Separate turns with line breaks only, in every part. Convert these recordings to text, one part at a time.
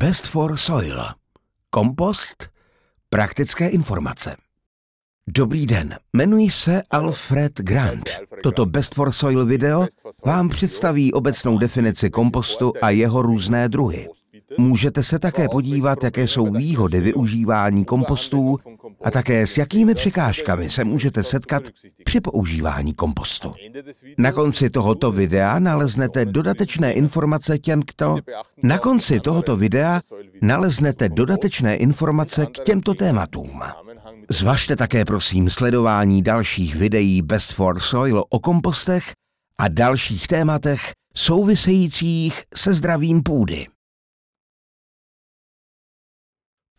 Best for Soil. Kompost. Praktické informace. Dobrý den, jmenuji se Alfred Grant. Toto Best for Soil video vám představí obecnou definici kompostu a jeho různé druhy. Můžete se také podívat, jaké jsou výhody využívání kompostů a také s jakými překážkami se můžete setkat při používání kompostu. Na konci tohoto videa naleznete dodatečné informace těmto Na konci tohoto videa naleznete dodatečné informace k těmto tématům. Zvažte také prosím sledování dalších videí Best for Soil o kompostech a dalších tématech souvisejících se zdravím půdy.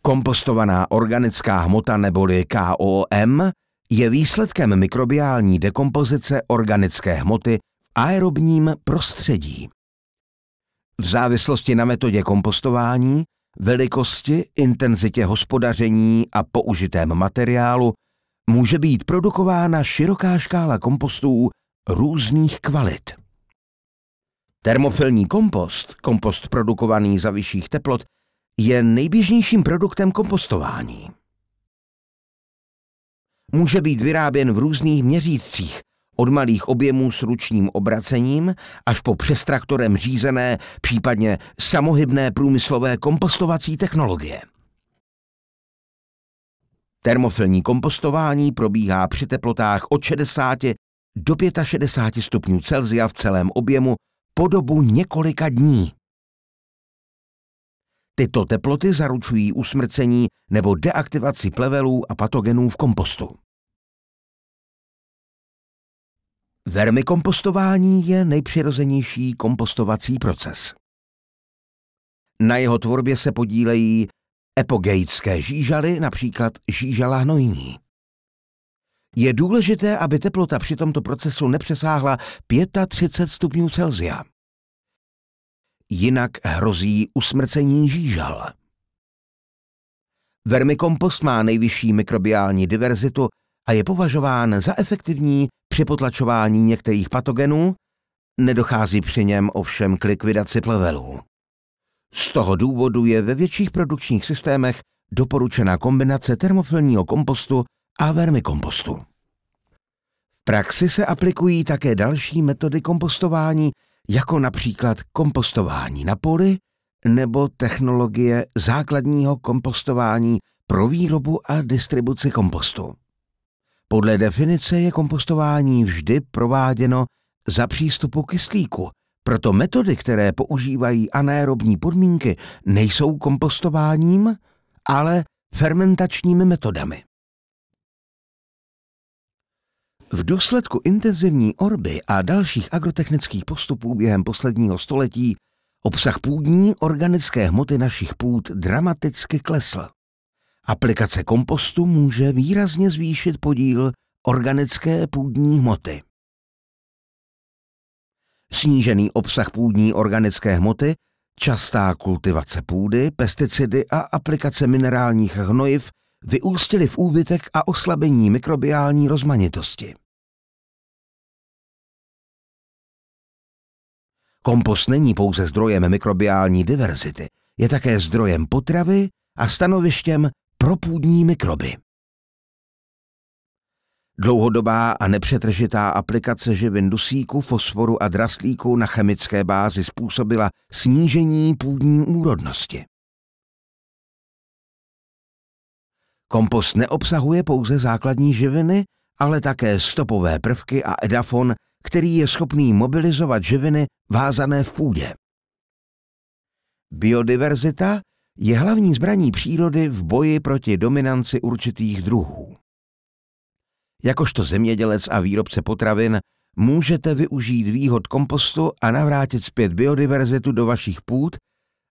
Kompostovaná organická hmota neboli KOM je výsledkem mikrobiální dekompozice organické hmoty v aerobním prostředí. V závislosti na metodě kompostování, velikosti, intenzitě hospodaření a použitém materiálu může být produkována široká škála kompostů různých kvalit. Termofilní kompost, kompost produkovaný za vyšších teplot, je nejběžnějším produktem kompostování. Může být vyráběn v různých měřících, od malých objemů s ručním obracením až po přes traktorem řízené, případně samohybné průmyslové kompostovací technologie. Termofilní kompostování probíhá při teplotách od 60 do 65 stupňů Celsia v celém objemu po dobu několika dní. Tyto teploty zaručují usmrcení nebo deaktivaci plevelů a patogenů v kompostu. Vermikompostování je nejpřirozenější kompostovací proces. Na jeho tvorbě se podílejí epogeické žížaly, například žížala hnojní. Je důležité, aby teplota při tomto procesu nepřesáhla 35 stupňů Celsia jinak hrozí usmrcení žížal. Vermikompost má nejvyšší mikrobiální diverzitu a je považován za efektivní při potlačování některých patogenů, nedochází při něm ovšem k likvidaci plevelů. Z toho důvodu je ve větších produkčních systémech doporučena kombinace termofilního kompostu a vermikompostu. V praxi se aplikují také další metody kompostování, jako například kompostování na poli nebo technologie základního kompostování pro výrobu a distribuci kompostu. Podle definice je kompostování vždy prováděno za přístupu kyslíku, proto metody, které používají anaerobní podmínky, nejsou kompostováním, ale fermentačními metodami. V důsledku intenzivní orby a dalších agrotechnických postupů během posledního století obsah půdní organické hmoty našich půd dramaticky klesl. Aplikace kompostu může výrazně zvýšit podíl organické půdní hmoty. Snížený obsah půdní organické hmoty, častá kultivace půdy, pesticidy a aplikace minerálních hnojiv vyústily v úbytek a oslabení mikrobiální rozmanitosti. Kompost není pouze zdrojem mikrobiální diverzity, je také zdrojem potravy a stanovištěm pro půdní mikroby. Dlouhodobá a nepřetržitá aplikace živin dusíku, fosforu a draslíku na chemické bázi způsobila snížení půdní úrodnosti. Kompost neobsahuje pouze základní živiny, ale také stopové prvky a edafon, který je schopný mobilizovat živiny vázané v půdě. Biodiverzita je hlavní zbraní přírody v boji proti dominanci určitých druhů. Jakožto zemědělec a výrobce potravin můžete využít výhod kompostu a navrátit zpět biodiverzitu do vašich půd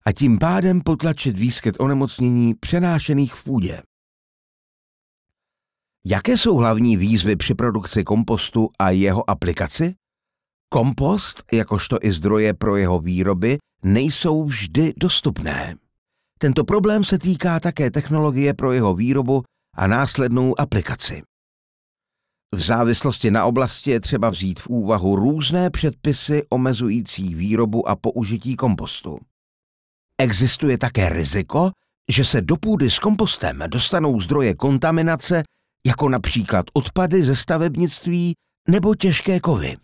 a tím pádem potlačit výskyt onemocnění přenášených v půdě. Jaké jsou hlavní výzvy při produkci kompostu a jeho aplikaci? Kompost, jakožto i zdroje pro jeho výroby, nejsou vždy dostupné. Tento problém se týká také technologie pro jeho výrobu a následnou aplikaci. V závislosti na oblasti je třeba vzít v úvahu různé předpisy omezující výrobu a použití kompostu. Existuje také riziko, že se do půdy s kompostem dostanou zdroje kontaminace jako například odpady ze stavebnictví nebo těžké kovy.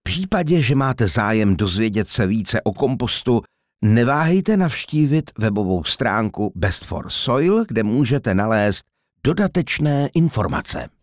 V případě, že máte zájem dozvědět se více o kompostu, neváhejte navštívit webovou stránku Best for Soil, kde můžete nalézt dodatečné informace.